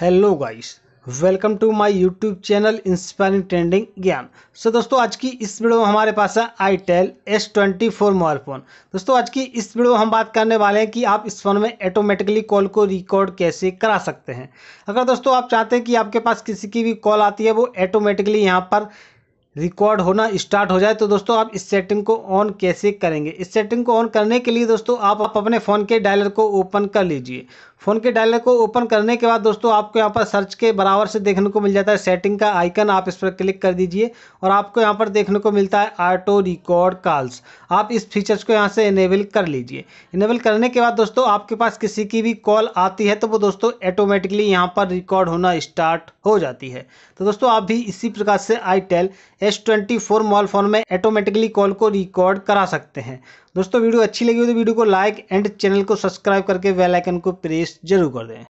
hello guys welcome to my YouTube channel inspiring trending Gyan so दोस्तों आज की इस वीडियो में हमारे पास है itel S twenty four mobile phone दोस्तों आज की इस वीडियो में हम बात करने वाले हैं कि आप इस फ़ोन में ऑटोमेटिकली कॉल को रिकॉर्ड कैसे करा सकते हैं अगर दोस्तों आप चाहते हैं कि आपके पास किसी की भी कॉल आती है वो ऑटोमेटिकली यहाँ पर रिकॉर्ड होना स्टार्ट हो जाए तो दोस्तों आप इस सेटिंग को ऑन कैसे करेंगे इस सेटिंग को ऑन करने के लिए दोस्तों आप, आप अपने फ़ोन के डायलर को ओपन कर लीजिए फ़ोन के डायलर को ओपन करने के बाद दोस्तों आपको यहाँ पर सर्च के बराबर से देखने को मिल जाता है सेटिंग का आइकन आप इस पर क्लिक कर दीजिए और आपको यहाँ पर देखने को मिलता है ऑटो रिकॉर्ड कॉल्स आप इस फीचर्स को यहाँ से इनेबल कर लीजिए इनेबल करने के बाद दोस्तों आपके पास किसी की भी कॉल आती है तो वो दोस्तों ऑटोमेटिकली यहाँ पर रिकॉर्ड होना स्टार्ट हो जाती है तो दोस्तों आप भी इसी प्रकार से I S twenty four mobile phone में ऑटोमेटिकली कॉल को रिकॉर्ड करा सकते हैं दोस्तों वीडियो अच्छी लगी हो तो वीडियो को लाइक एंड चैनल को सब्सक्राइब करके बेल आइकन को प्रेस जरूर कर दें